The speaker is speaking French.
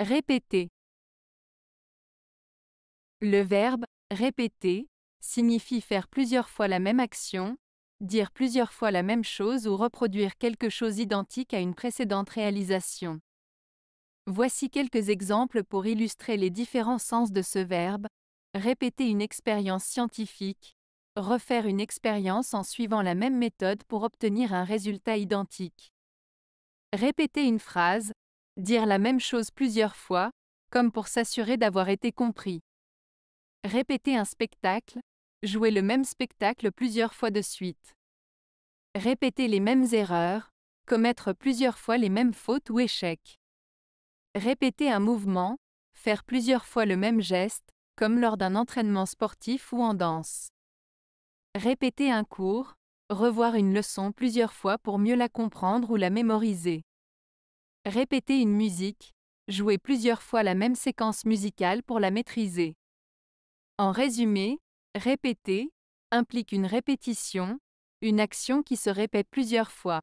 Répéter. Le verbe répéter signifie faire plusieurs fois la même action, dire plusieurs fois la même chose ou reproduire quelque chose identique à une précédente réalisation. Voici quelques exemples pour illustrer les différents sens de ce verbe. Répéter une expérience scientifique. Refaire une expérience en suivant la même méthode pour obtenir un résultat identique. Répéter une phrase, Dire la même chose plusieurs fois, comme pour s'assurer d'avoir été compris. Répéter un spectacle, jouer le même spectacle plusieurs fois de suite. Répéter les mêmes erreurs, commettre plusieurs fois les mêmes fautes ou échecs. Répéter un mouvement, faire plusieurs fois le même geste, comme lors d'un entraînement sportif ou en danse. Répéter un cours, revoir une leçon plusieurs fois pour mieux la comprendre ou la mémoriser. Répétez une musique, jouez plusieurs fois la même séquence musicale pour la maîtriser. En résumé, répéter implique une répétition, une action qui se répète plusieurs fois.